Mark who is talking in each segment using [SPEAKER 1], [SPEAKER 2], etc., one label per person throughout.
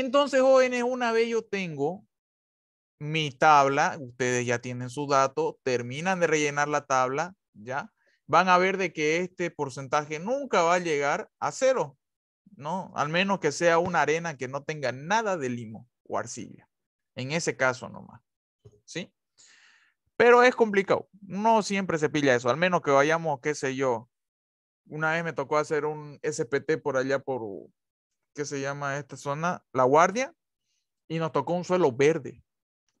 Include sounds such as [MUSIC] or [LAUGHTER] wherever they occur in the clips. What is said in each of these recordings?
[SPEAKER 1] Entonces, jóvenes, una vez yo tengo mi tabla, ustedes ya tienen su dato, terminan de rellenar la tabla, ¿ya? Van a ver de que este porcentaje nunca va a llegar a cero, ¿no? Al menos que sea una arena que no tenga nada de limo o arcilla. En ese caso nomás, ¿sí? Pero es complicado. No siempre se pilla eso, al menos que vayamos, qué sé yo. Una vez me tocó hacer un SPT por allá por, ¿Qué se llama esta zona La Guardia y nos tocó un suelo verde.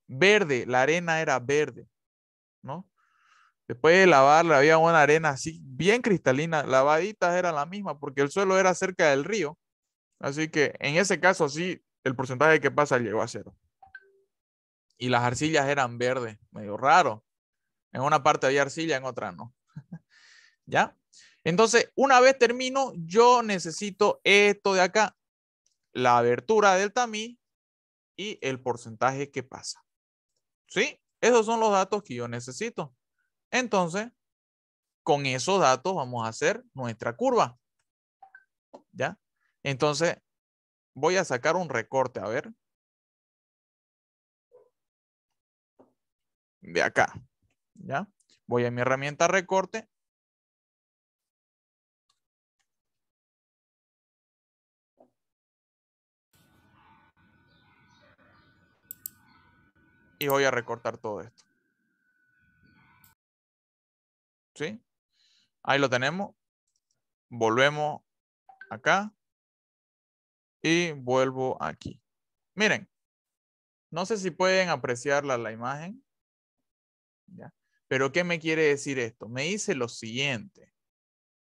[SPEAKER 1] Verde, la arena era verde, ¿no? Después de lavarla había una arena así bien cristalina, lavaditas era la misma porque el suelo era cerca del río. Así que en ese caso sí el porcentaje que pasa llegó a cero. Y las arcillas eran verdes, medio raro. En una parte había arcilla, en otra no. [LAUGHS] ¿Ya? Entonces, una vez termino, yo necesito esto de acá la abertura del tamiz y el porcentaje que pasa. ¿Sí? Esos son los datos que yo necesito. Entonces, con esos datos vamos a hacer nuestra curva. ¿Ya? Entonces, voy a sacar un recorte, a ver. De acá. ¿Ya? Voy a mi herramienta recorte y voy a recortar todo esto. ¿Sí? Ahí lo tenemos. Volvemos acá y vuelvo aquí. Miren, no sé si pueden apreciar la, imagen. ¿ya? Pero ¿qué me quiere decir esto? Me dice lo siguiente,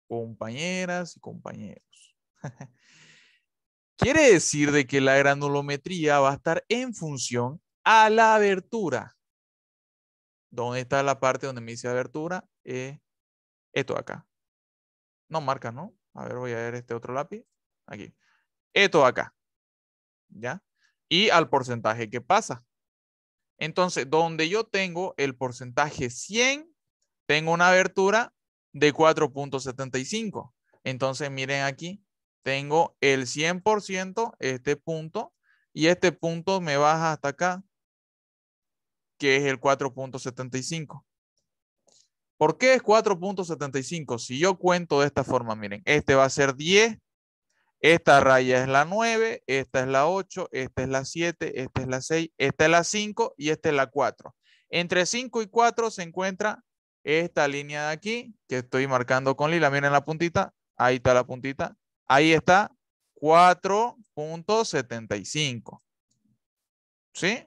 [SPEAKER 1] compañeras y compañeros. [LAUGHS] quiere decir de que la granulometría va a estar en función a la abertura. ¿Dónde está la parte donde me dice abertura? Eh, esto de acá. No marca, ¿no? A ver, voy a ver este otro lápiz. Aquí. Esto de acá. ¿Ya? Y al porcentaje que pasa. Entonces, donde yo tengo el porcentaje 100, tengo una abertura de 4.75. Entonces, miren aquí, tengo el 100%, este punto, y este punto me baja hasta acá, que es el 4.75. ¿Por qué es 4.75? Si yo cuento de esta forma, miren, este va a ser 10, esta raya es la 9, esta es la 8, esta es la 7, esta es la 6, esta es la 5 y esta es la 4. Entre 5 y 4 se encuentra esta línea de aquí, que estoy marcando con lila. Miren la puntita, ahí está la puntita. Ahí está 4.75. ¿Sí?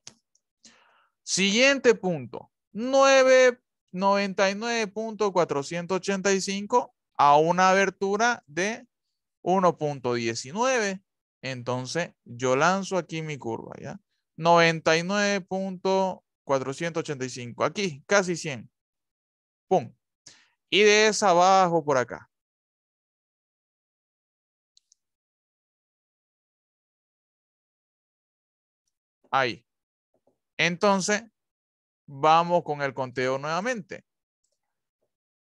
[SPEAKER 1] Siguiente punto, 99.485 a una abertura de 1.19. Entonces, yo lanzo aquí mi curva, ¿ya? 99.485, aquí, casi 100. Pum. Y de
[SPEAKER 2] esa abajo por acá. Ahí. Entonces,
[SPEAKER 1] vamos con el conteo nuevamente.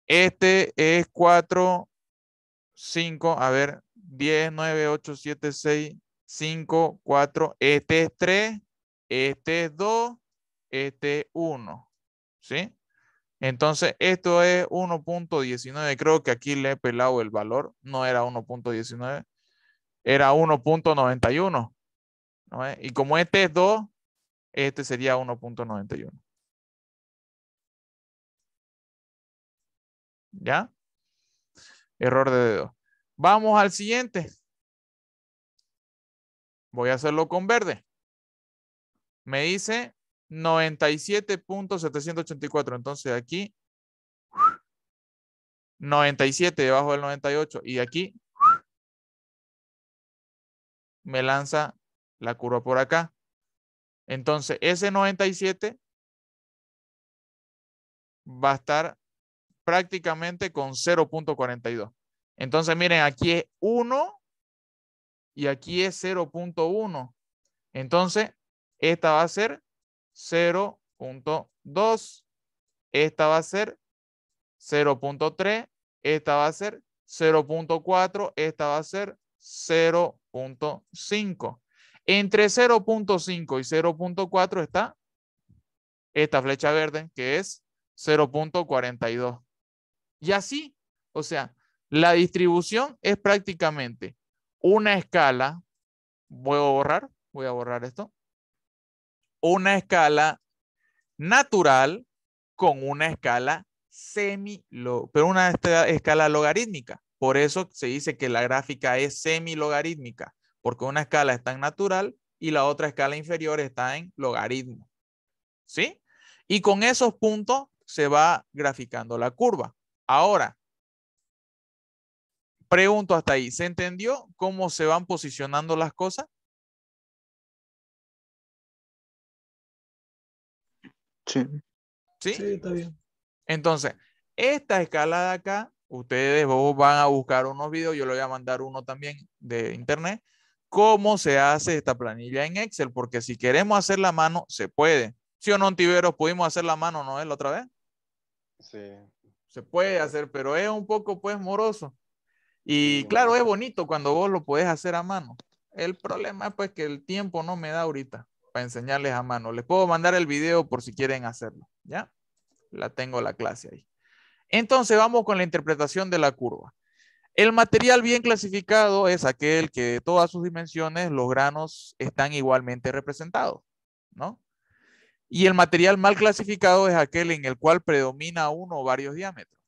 [SPEAKER 1] Este es 4, 5, a ver, 10, 9, 8, 7, 6, 5, 4. Este es 3, este es 2, este es 1. ¿Sí? Entonces, esto es 1.19. Creo que aquí le he pelado el valor. No era 1.19, era 1.91. ¿no? Y como este es 2, este sería
[SPEAKER 2] 1.91. ¿Ya?
[SPEAKER 1] Error de dedo. Vamos al siguiente. Voy a hacerlo con verde. Me dice 97.784. Entonces aquí 97 debajo del 98. Y aquí me lanza la curva por acá. Entonces, ese 97 va a estar prácticamente con 0.42. Entonces, miren, aquí es 1 y aquí es 0.1. Entonces, esta va a ser 0.2, esta va a ser 0.3, esta va a ser 0.4, esta va a ser 0.5. Entre 0.5 y 0.4 está esta flecha verde, que es 0.42. Y así, o sea, la distribución es prácticamente una escala, voy a borrar, voy a borrar esto, una escala natural con una escala semi, pero una escala logarítmica. Por eso se dice que la gráfica es semi logarítmica porque una escala está en natural y la otra escala inferior está en logaritmo. ¿Sí? Y con esos puntos se va graficando la curva. Ahora, pregunto hasta ahí, ¿se entendió cómo se van posicionando las cosas? Sí. ¿Sí? está bien. Entonces, esta escala de acá, ustedes van a buscar unos videos, yo le voy a mandar uno también de internet, cómo se hace esta planilla en Excel, porque si queremos hacer la mano, se puede. ¿Sí o no, Tiberos? ¿Pudimos hacer la mano, no es la otra vez? Sí. Se puede hacer, pero es un poco, pues, moroso. Y claro, es bonito cuando vos lo podés hacer a mano. El problema es, pues, que el tiempo no me da ahorita para enseñarles a mano. Les puedo mandar el video por si quieren hacerlo, ¿ya? La tengo la clase ahí. Entonces, vamos con la interpretación de la curva. El material bien clasificado es aquel que de todas sus dimensiones los granos están igualmente representados, ¿no? Y el material mal clasificado es aquel en el cual predomina uno o varios diámetros,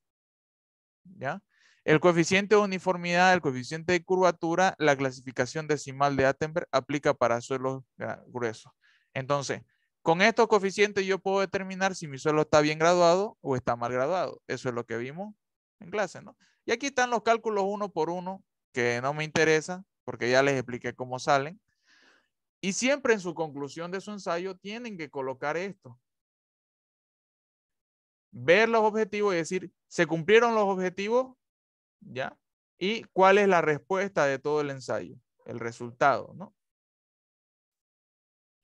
[SPEAKER 1] ¿ya? El coeficiente de uniformidad, el coeficiente de curvatura, la clasificación decimal de Attenberg aplica para suelos gruesos. Entonces, con estos coeficientes yo puedo determinar si mi suelo está bien graduado o está mal graduado. Eso es lo que vimos en clase, ¿no? Y aquí están los cálculos uno por uno, que no me interesa, porque ya les expliqué cómo salen. Y siempre en su conclusión de su ensayo tienen que colocar esto. Ver los objetivos y decir, ¿se cumplieron los objetivos? ¿Ya? ¿Y cuál es la respuesta de todo el ensayo? El resultado, ¿no?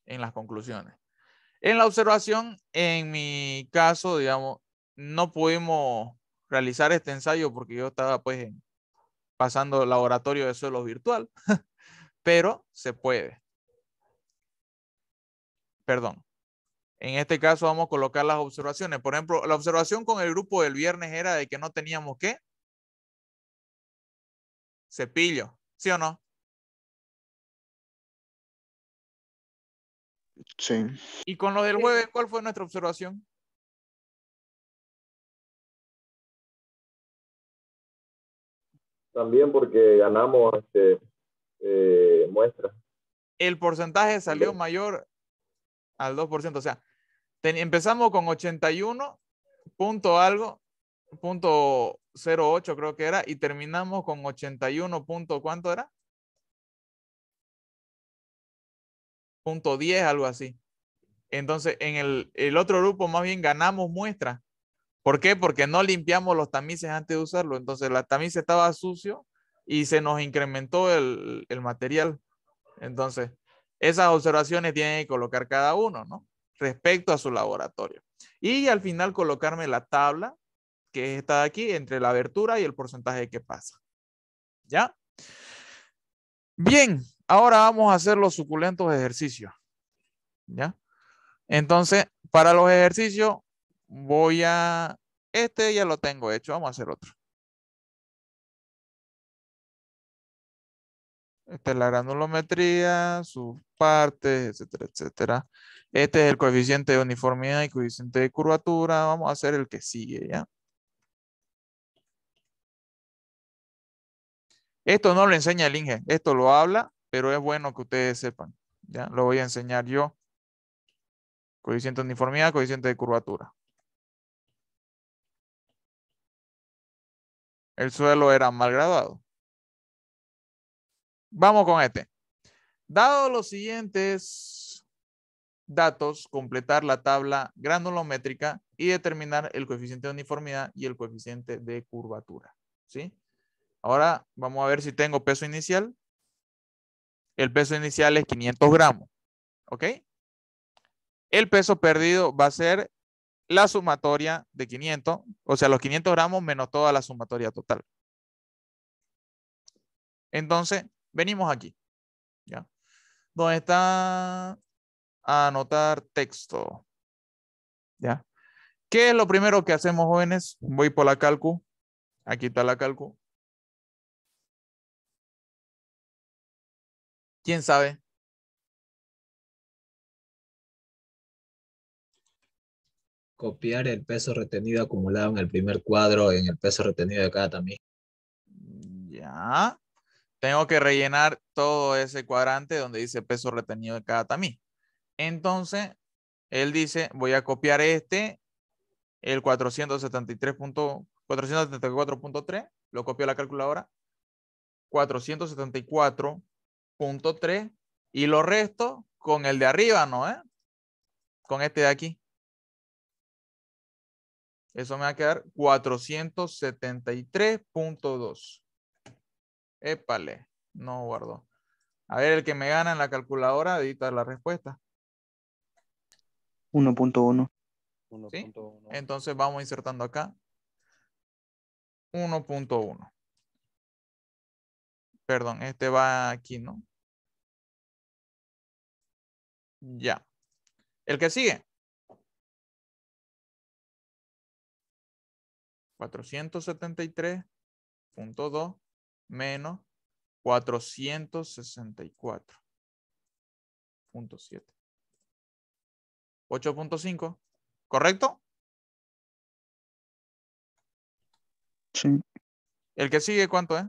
[SPEAKER 1] En las conclusiones. En la observación, en mi caso, digamos, no pudimos realizar este ensayo porque yo estaba pues pasando laboratorio de suelo virtual, [LAUGHS] pero se puede. Perdón. En este caso vamos a colocar las observaciones. Por ejemplo, la observación con el grupo del viernes era de que no teníamos qué? Cepillo, ¿sí o no?
[SPEAKER 2] Sí. Y con lo del jueves, ¿cuál fue nuestra observación? también porque ganamos este, eh, muestras.
[SPEAKER 1] El porcentaje salió mayor al 2%, o sea, empezamos con 81 punto algo, punto 08 creo que era, y terminamos con 81 punto, ¿cuánto era? Punto 10, algo así. Entonces, en el, el otro grupo más bien ganamos muestras ¿Por qué? Porque no limpiamos los tamices antes de usarlo. Entonces la tamiz estaba sucio y se nos incrementó el, el material. Entonces, esas observaciones tienen que colocar cada uno, ¿no? Respecto a su laboratorio. Y al final colocarme la tabla que está aquí entre la abertura y el porcentaje que pasa. ¿Ya? Bien, ahora vamos a hacer los suculentos ejercicios. ¿Ya? Entonces, para los ejercicios voy a este ya lo tengo hecho, vamos a hacer otro. Esta es la granulometría, sus partes, etcétera, etcétera. Este es el coeficiente de uniformidad y coeficiente de curvatura. Vamos a hacer el que sigue, ¿ya? Esto no lo enseña el Inge, esto lo habla, pero es bueno que ustedes sepan. Ya lo voy a enseñar yo. Coeficiente de uniformidad, coeficiente de curvatura. El suelo era mal graduado. Vamos con este. Dado los siguientes datos, completar la tabla granulométrica y determinar el coeficiente de uniformidad y el coeficiente de curvatura. ¿Sí? Ahora vamos a ver si tengo peso inicial. El peso inicial es 500 gramos. ¿Ok? El peso perdido va a ser la sumatoria de 500, o sea, los 500 gramos menos toda la sumatoria total. Entonces, venimos aquí, ¿ya? dónde está anotar texto, ¿ya? ¿Qué es lo primero que hacemos, jóvenes? Voy por la calcu.
[SPEAKER 2] Aquí está la calcu. ¿Quién sabe?
[SPEAKER 1] copiar el peso retenido acumulado en el primer cuadro en el peso retenido de cada tamiz. Ya. Tengo que rellenar todo ese cuadrante donde dice peso retenido de cada tamiz. Entonces, él dice, voy a copiar este, el 474.3, lo copio a la calculadora, 474.3 y lo resto con el de arriba, ¿no? Eh? Con este de aquí. Eso me va a quedar 473.2. Épale, no guardo. A ver, el que me gana en la calculadora, edita la respuesta. 1.1. ¿Sí? Entonces vamos insertando acá. 1.1. Perdón, este va aquí, ¿no?
[SPEAKER 2] Ya. El que sigue. cuatrocientos setenta y tres
[SPEAKER 1] punto dos menos cuatrocientos sesenta y cuatro punto siete ocho punto cinco
[SPEAKER 2] correcto sí el que sigue cuánto es eh?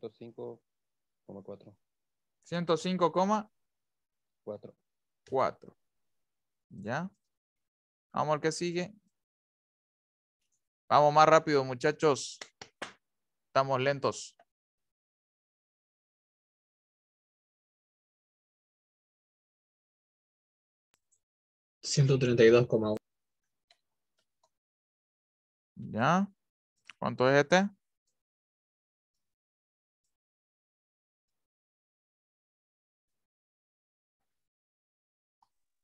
[SPEAKER 1] 105,4. 105,4. 4. ¿Ya? Vamos al que sigue. Vamos más rápido, muchachos. Estamos lentos.
[SPEAKER 2] 132,1 ¿Ya? ¿Cuánto es este?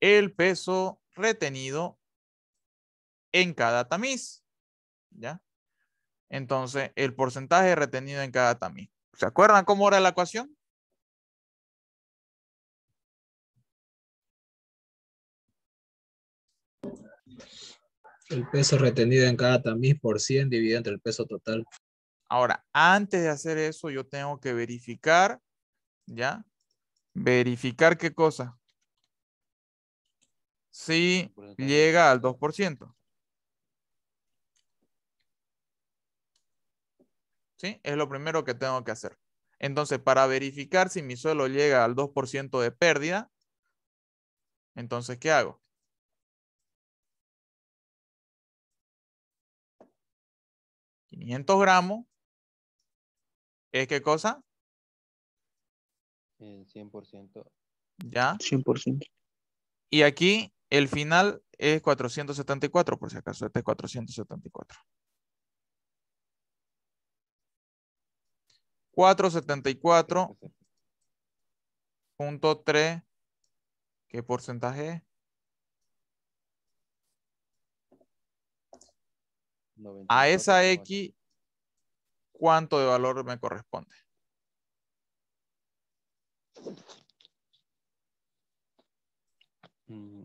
[SPEAKER 1] el peso retenido en cada tamiz. ¿Ya? Entonces, el porcentaje retenido en cada tamiz. ¿Se
[SPEAKER 2] acuerdan cómo era la ecuación?
[SPEAKER 1] El peso retenido en cada tamiz por 100 dividido entre el peso total. Ahora, antes de hacer eso, yo tengo que verificar, ¿ya? Verificar qué cosa si llega al 2%. ¿Sí? Es lo primero que tengo que hacer. Entonces, para verificar si mi suelo llega al 2% de pérdida, entonces, ¿qué hago?
[SPEAKER 2] ¿500 gramos? ¿Es qué cosa?
[SPEAKER 1] El 100%. ¿Ya? 100%. Y aquí el final es 474, por si acaso, este es 474. 474.3, ¿qué porcentaje? es? A esa X, ¿cuánto de valor me corresponde? Mm.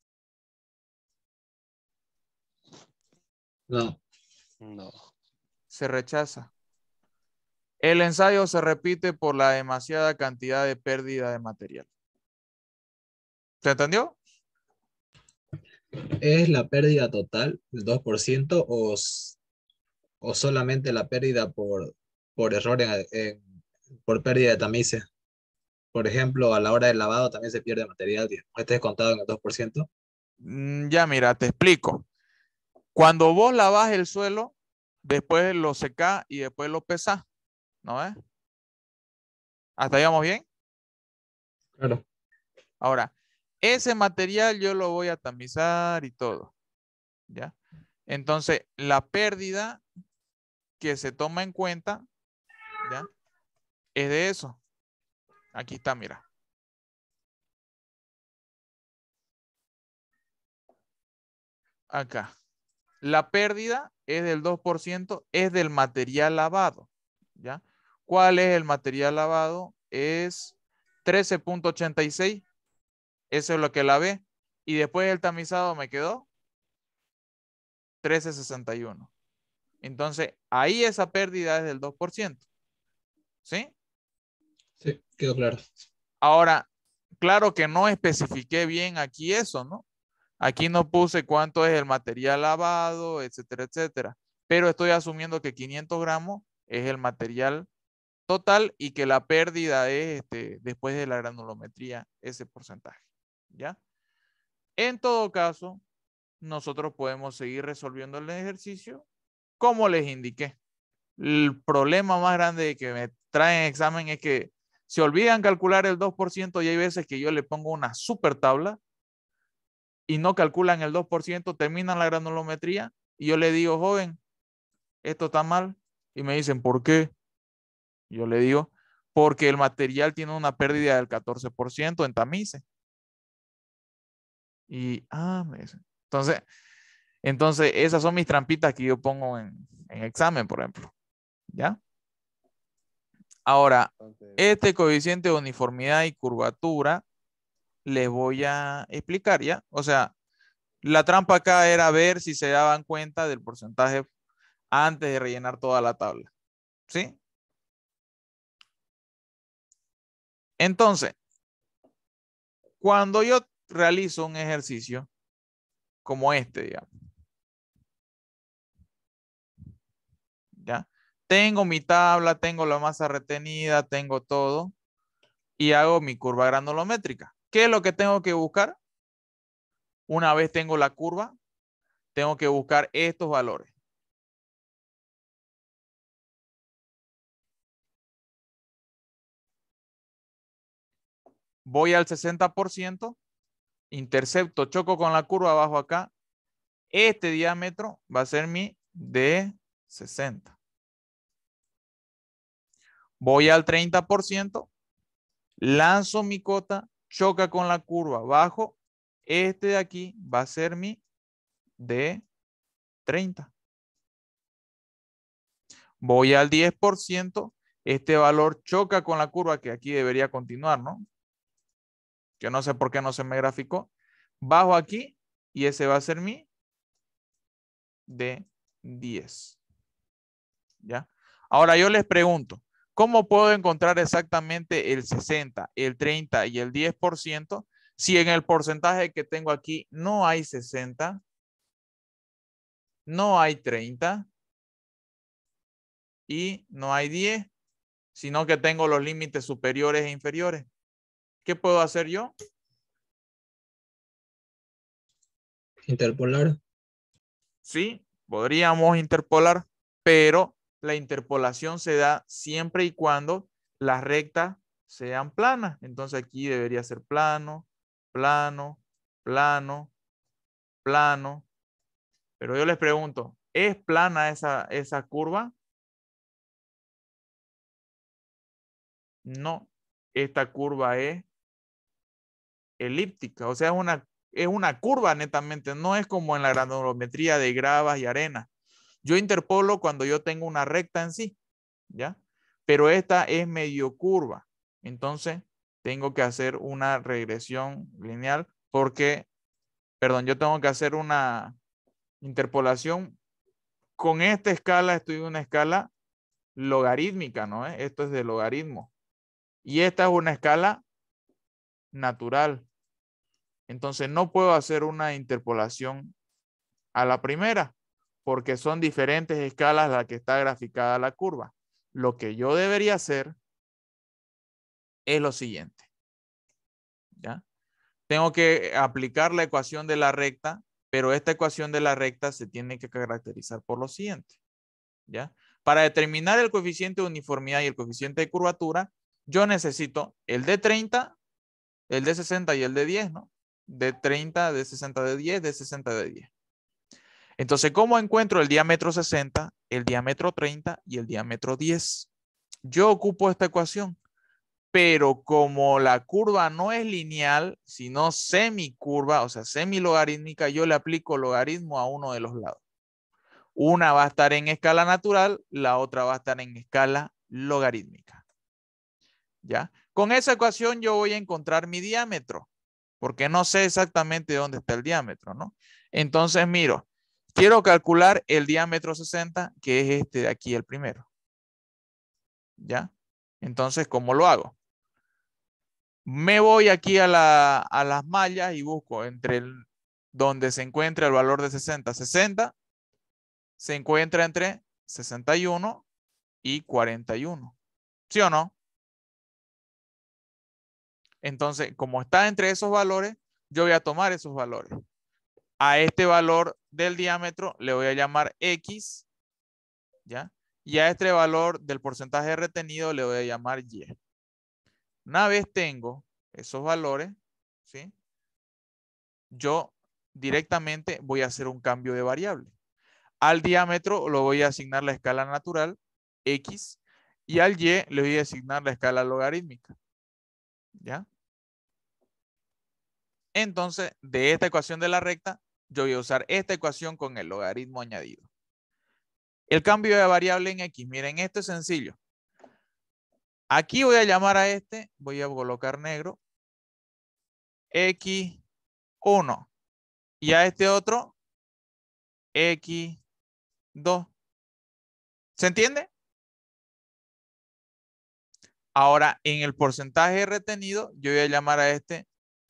[SPEAKER 1] No. No. Se rechaza. El ensayo se repite por la demasiada cantidad de pérdida de material. ¿Se entendió? ¿Es la pérdida total del 2% o, solamente la pérdida por, por error, por pérdida de tamices? Por ejemplo, a la hora del lavado también se pierde material. ¿Este es contado en el 2%? Mm, ya, mira, te explico. Cuando vos lavás el suelo, después lo secás y después lo pesás. ¿No ves? ¿Hasta ahí vamos bien? Claro. Ahora, ese material yo lo voy a tamizar y todo. ¿Ya? Entonces, la pérdida que se toma en cuenta, Es de eso. Aquí está, mira. Acá. La pérdida es del 2%, es del material lavado. ¿Ya? ¿Cuál es el material lavado? Es 13.86. Eso es lo que lavé. Y después el tamizado me quedó 13.61. Entonces, ahí esa pérdida es del 2%. ¿Sí? Sí, quedó claro. Ahora, claro que no especifiqué bien aquí eso, ¿no? Aquí no puse cuánto es el material lavado, etcétera, etcétera. Pero estoy asumiendo que 500 gramos es el material total y que la pérdida es este, después de la granulometría ese porcentaje. ¿Ya? En todo caso, nosotros podemos seguir resolviendo el ejercicio como les indiqué. El problema más grande que me traen examen es que se olvidan calcular el 2% y hay veces que yo le pongo una super tabla y no calculan el 2%, terminan la granulometría y yo le digo, joven, esto está mal. Y me dicen, ¿por qué? Yo le digo, porque el material tiene una pérdida del 14% en tamice Y, ah, me dicen. Entonces, entonces, esas son mis trampitas que yo pongo en, en examen, por ejemplo. ¿Ya? Ahora, este coeficiente de uniformidad y curvatura les voy a explicar, ¿ya? O sea, la trampa acá era ver si se daban cuenta del porcentaje antes de rellenar toda la tabla, ¿sí? Entonces, cuando yo realizo un ejercicio como este, digamos, ¿ya? Tengo mi tabla, tengo la masa retenida, tengo todo y hago mi curva granulométrica. ¿Qué es lo que tengo que buscar? Una vez tengo la curva, tengo
[SPEAKER 2] que buscar estos valores.
[SPEAKER 1] Voy al 60%, intercepto, choco con la curva, abajo acá. Este diámetro va a ser mi d 60. Voy al 30%, lanzo mi cota, choca con la curva bajo, este de aquí va a ser mi De. 30 Voy al 10%, este valor choca con la curva que aquí debería continuar, ¿no? que no sé por qué no se me graficó. Bajo aquí y ese va a ser mi De 10 ¿Ya? Ahora yo les pregunto, ¿Cómo puedo encontrar exactamente el 60, el 30 y el 10% si en el porcentaje que tengo aquí no hay 60, no hay 30 y no hay 10, sino que tengo los límites superiores e inferiores? ¿Qué puedo hacer yo?
[SPEAKER 2] Interpolar.
[SPEAKER 1] Sí, podríamos interpolar, pero la interpolación se da siempre y cuando las rectas sean planas. Entonces aquí debería ser plano, plano, plano, plano. Pero yo les pregunto, ¿es plana esa, esa curva? No, esta curva es elíptica, o sea, es una, es una curva netamente, no es como en la granulometría de gravas y arenas, yo interpolo cuando yo tengo una recta en sí, ¿ya? Pero esta es medio curva. Entonces, tengo que hacer una regresión lineal porque, perdón, yo tengo que hacer una interpolación. Con esta escala estoy en una escala logarítmica, ¿no? ¿Eh? Esto es de logaritmo. Y esta es una escala natural. Entonces no puedo hacer una interpolación a la primera porque son diferentes escalas la que está graficada la curva. Lo que yo debería hacer es lo siguiente. ¿Ya? Tengo que aplicar la ecuación de la recta, pero esta ecuación de la recta se tiene que caracterizar por lo siguiente. ¿Ya? Para determinar el coeficiente de uniformidad y el coeficiente de curvatura, yo necesito el de 30, el de 60 y el de 10, ¿no? De 30, de 60, de 10, de 60, de 10. Entonces, ¿cómo encuentro el diámetro 60, el diámetro 30 y el diámetro 10? Yo ocupo esta ecuación, pero como la curva no es lineal, sino semicurva, o sea, semilogarítmica, yo le aplico logaritmo a uno de los lados. Una va a estar en escala natural, la otra va a estar en escala logarítmica. ¿Ya? Con esa ecuación yo voy a encontrar mi diámetro, porque no sé exactamente dónde está el diámetro, ¿no? Entonces, miro, Quiero calcular el diámetro 60, que es este de aquí, el primero. ¿Ya? Entonces, ¿cómo lo hago? Me voy aquí a, la, a las mallas y busco entre donde se encuentra el valor de 60. 60 se encuentra entre 61 y 41. ¿Sí o no? Entonces, como está entre esos valores, yo voy a tomar esos valores. A este valor del diámetro le voy a llamar X, ¿ya? Y a este valor del porcentaje retenido le voy a llamar Y. Una vez tengo esos valores, ¿sí? Yo directamente voy a hacer un cambio de variable. Al diámetro lo voy a asignar la escala natural, X, y al Y le voy a asignar la escala logarítmica. ¿Ya? Entonces, de esta ecuación de la recta, yo voy a usar esta ecuación con el logaritmo añadido. El cambio de variable en X, miren, esto es sencillo. Aquí voy a llamar a este, voy a colocar negro, X1. Y a este otro,
[SPEAKER 2] X2. ¿Se entiende?
[SPEAKER 1] Ahora, en el porcentaje retenido, yo voy a llamar a este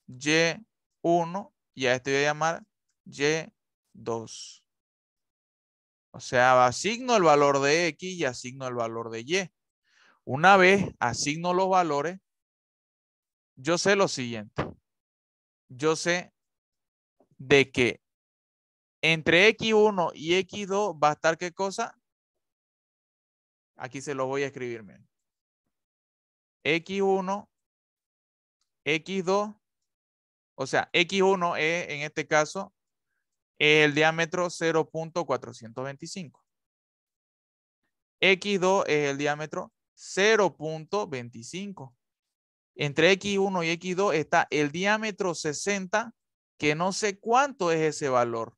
[SPEAKER 1] Y1 y a este voy a llamar y2. O sea, asigno el valor de X y asigno el valor de Y. Una vez asigno los valores, yo sé lo siguiente. Yo sé de que entre X1 y X2 va a estar qué cosa? Aquí se lo voy a escribir. X1, X2, o sea, X1 es en este caso el diámetro 0.425. X2 es el diámetro 0.25. Entre X1 y X2 está el diámetro 60, que no sé cuánto es ese valor.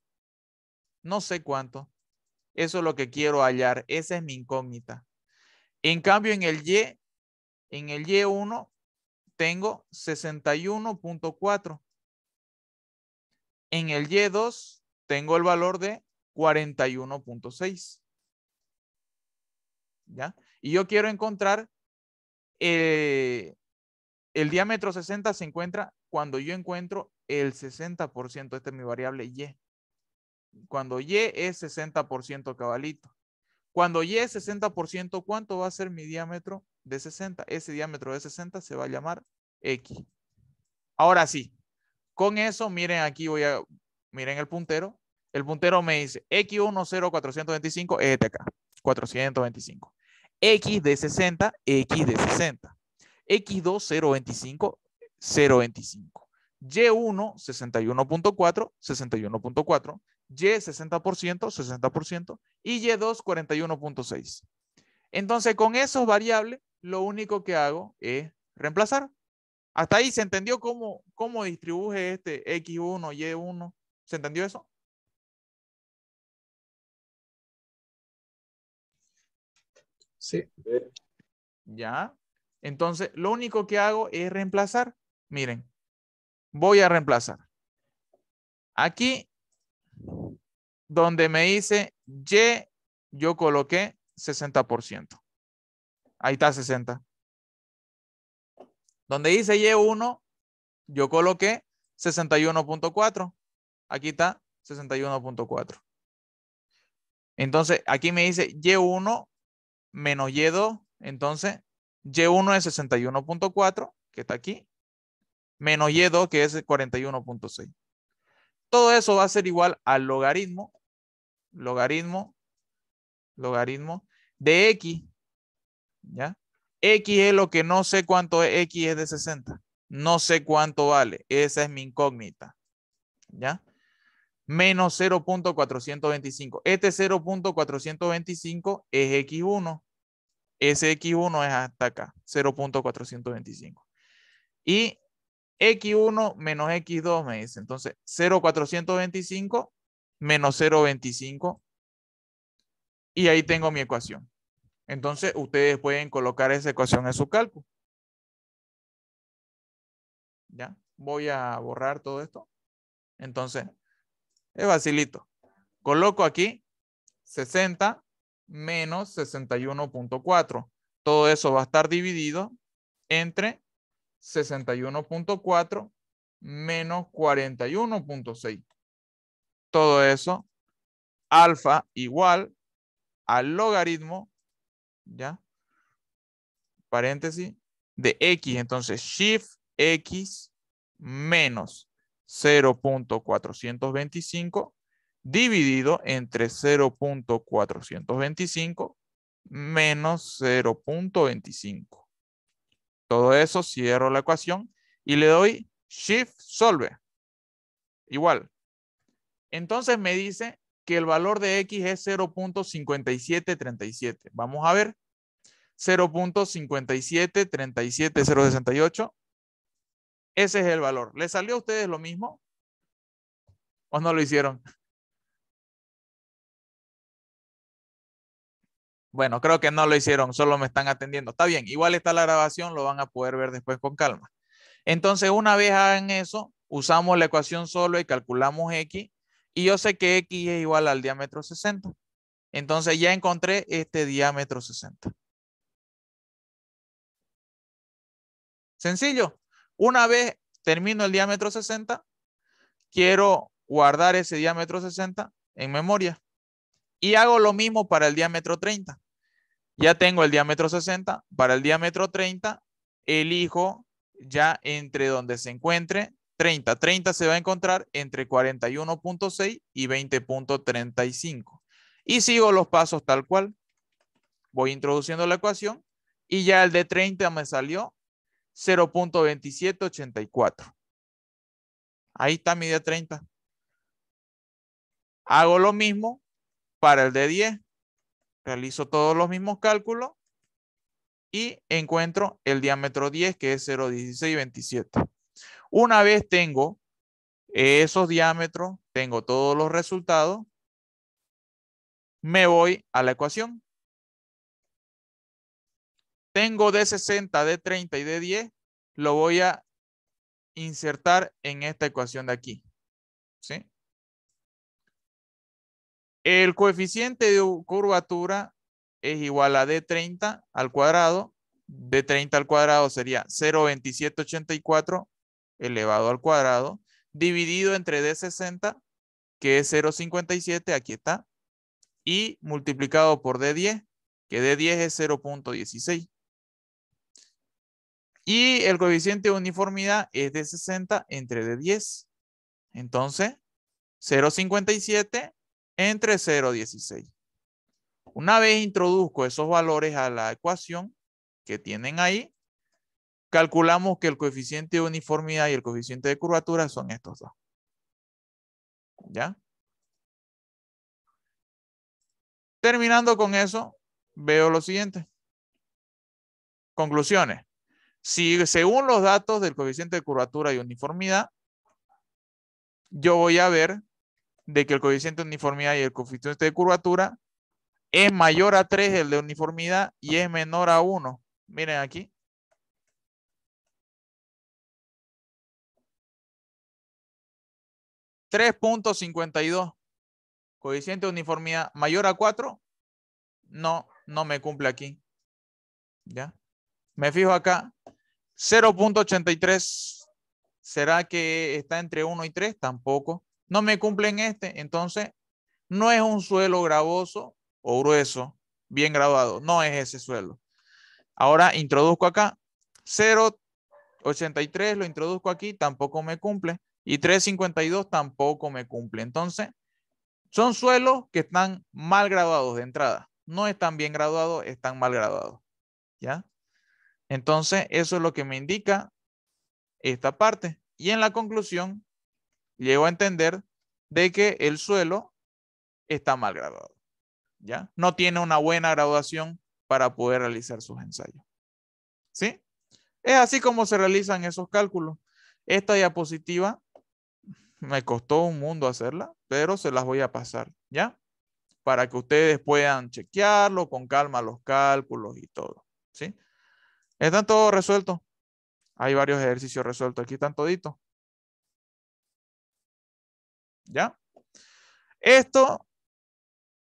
[SPEAKER 1] No sé cuánto. Eso es lo que quiero hallar. Esa es mi incógnita. En cambio, en el Y, en el Y1, tengo 61.4. En el Y2, tengo el valor de 41.6. ¿Ya? Y yo quiero encontrar eh, el diámetro 60 se encuentra cuando yo encuentro el 60%. Esta es mi variable Y. Cuando Y es 60% cabalito. Cuando Y es 60%, ¿cuánto va a ser mi diámetro de 60? Ese diámetro de 60 se va a llamar X. Ahora sí, con eso, miren aquí voy a miren el puntero. El puntero me dice X10425 este acá, 425. X de 60, X de 60. X2 025, 025. Y1 61.4, 61.4. Y 60%, 60%. Y Y2 41.6. Entonces, con esos variables, lo único que hago es reemplazar. Hasta ahí se entendió cómo, cómo distribuye este X1, Y1, ¿Se entendió eso? Sí. Ya. Entonces, lo único que hago es reemplazar. Miren, voy a reemplazar. Aquí, donde me dice Y, yo coloqué 60%. Ahí está 60. Donde dice Y1, yo coloqué 61.4. Aquí está 61.4. Entonces, aquí me dice Y1 menos Y2. Entonces, Y1 es 61.4, que está aquí, menos Y2, que es 41.6. Todo eso va a ser igual al logaritmo, logaritmo, logaritmo de X. ¿Ya? X es lo que no sé cuánto es X es de 60. No sé cuánto vale. Esa es mi incógnita. ¿Ya? menos 0.425. Este 0.425 es X1. Ese X1 es hasta acá, 0.425. Y X1 menos X2 me dice. Entonces, 0.425 menos 0.25. Y ahí tengo mi ecuación. Entonces, ustedes pueden colocar esa ecuación en su cálculo. ¿Ya? Voy a borrar todo esto. Entonces, es eh, facilito. Coloco aquí 60 menos 61.4. Todo eso va a estar dividido entre 61.4 menos 41.6. Todo eso, alfa igual al logaritmo, ¿ya? Paréntesis, de x. Entonces, shift x menos 0.425 dividido entre 0.425 menos 0.25. Todo eso cierro la ecuación y le doy Shift Solve. Igual. Entonces me dice que el valor de X es 0.5737. Vamos a ver. 0.5737068 ese es el valor. ¿Le salió a ustedes lo mismo? ¿O no lo hicieron? Bueno, creo que no lo hicieron, solo me están atendiendo. Está bien, igual está la grabación, lo van a poder ver después con calma. Entonces, una vez hagan eso, usamos la ecuación solo y calculamos x. Y yo sé que x es igual al diámetro 60. Entonces ya encontré este diámetro 60. Sencillo. Una vez termino el diámetro 60, quiero guardar ese diámetro 60 en memoria. Y hago lo mismo para el diámetro 30. Ya tengo el diámetro 60. Para el diámetro 30, elijo ya entre donde se encuentre 30. 30 se va a encontrar entre 41.6 y 20.35. Y sigo los pasos tal cual. Voy introduciendo la ecuación y ya el de 30 me salió 0.2784. Ahí está mi día 30. Hago lo mismo para el de 10. Realizo todos los mismos cálculos y encuentro el diámetro 10 que es 0.1627. Una vez tengo esos diámetros, tengo todos los resultados, me voy a la ecuación. Tengo de 60, de 30 y de 10, lo voy a insertar en esta ecuación de aquí. El coeficiente de curvatura es igual a D30 al cuadrado. D30 al cuadrado sería 0,2784 elevado al cuadrado dividido entre D60, que es 0,57, aquí está, y multiplicado por D10, que D10 es 0.16. Y el coeficiente de uniformidad es de 60 entre de 10. Entonces, 0,57 entre 0,16. Una vez introduzco esos valores a la ecuación que tienen ahí, calculamos que el coeficiente de uniformidad y el coeficiente de curvatura son estos dos. ¿Ya? Terminando con eso, veo lo siguiente. Conclusiones. Si según los datos del coeficiente de curvatura y uniformidad, yo voy a ver de que el coeficiente de uniformidad y el coeficiente de curvatura es mayor a 3 el de uniformidad y es menor a 1. Miren aquí. ¿3.52? Coeficiente de uniformidad mayor a 4. No, no me cumple aquí. ¿Ya? Me fijo acá. 0.83. ¿Será que está entre 1 y 3? Tampoco. No me cumple en este. Entonces, no es un suelo gravoso o grueso, bien graduado. No es ese suelo. Ahora introduzco acá. 0.83 lo introduzco aquí. Tampoco me cumple. Y 3.52 tampoco me cumple. Entonces, son suelos que están mal graduados de entrada. No están bien graduados, están mal graduados. ¿Ya? Entonces, eso es lo que me indica esta parte. Y en la conclusión, llego a entender de que el suelo está mal graduado. ¿Ya? No tiene una buena graduación para poder realizar sus ensayos. ¿Sí? Es así como se realizan esos cálculos. Esta diapositiva me costó un mundo hacerla, pero se las voy a pasar, ¿ya? Para que ustedes puedan chequearlo con calma los cálculos y todo, ¿sí? Están todos resueltos. Hay varios ejercicios resueltos. Aquí están toditos. ¿Ya? Esto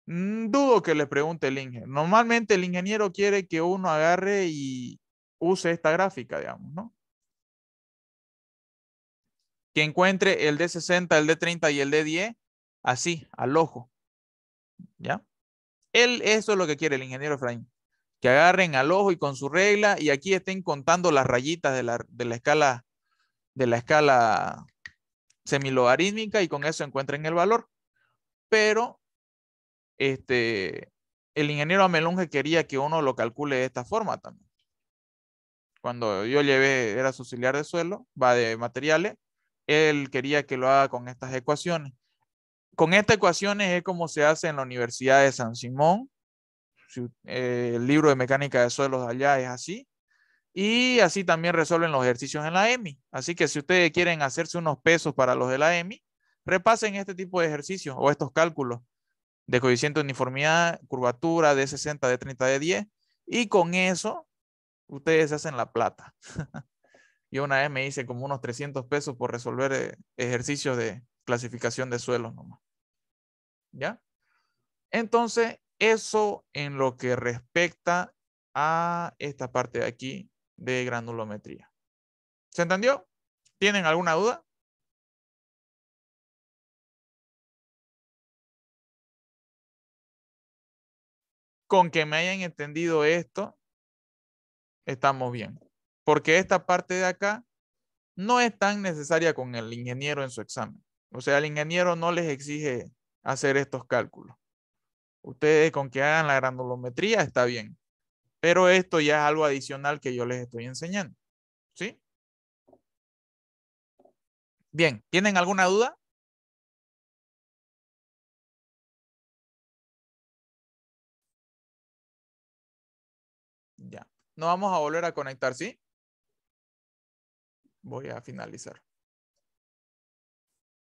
[SPEAKER 1] mm, dudo que le pregunte el ingeniero. Normalmente el ingeniero quiere que uno agarre y use esta gráfica, digamos, ¿no? Que encuentre el D60, el D30 y el D10 así, al ojo. ¿Ya? Él, eso es lo que quiere el ingeniero Efraín que agarren al ojo y con su regla y aquí estén contando las rayitas de la, escala de la escala semilogarítmica y con eso encuentren el valor. Pero este, el ingeniero Amelunge quería que uno lo calcule de esta forma también. Cuando yo llevé, era su auxiliar de suelo, va de materiales, él quería que lo haga con estas ecuaciones. Con estas ecuaciones es como se hace en la Universidad de San Simón, eh, el libro de mecánica de suelos allá es así. Y así también resuelven los ejercicios en la EMI. Así que si ustedes quieren hacerse unos pesos para los de la EMI, repasen este tipo de ejercicios o estos cálculos de coeficiente de uniformidad, curvatura, de 60, de 30, de 10. Y con eso, ustedes hacen la plata. [LAUGHS] Yo una vez me hice como unos 300 pesos por resolver eh, ejercicios de clasificación de suelos nomás. ¿Ya? Entonces, eso en lo que respecta a esta parte de aquí de granulometría. ¿Se entendió? ¿Tienen alguna duda? Con que me hayan entendido esto, estamos bien. Porque esta parte de acá no es tan necesaria con el ingeniero en su examen. O sea, el ingeniero no les exige hacer estos cálculos. Ustedes con que hagan la granulometría está bien. Pero esto ya es algo adicional que yo les estoy enseñando. ¿Sí?
[SPEAKER 2] Bien, ¿tienen alguna duda? Ya. nos vamos a volver a conectar, ¿sí? Voy a finalizar.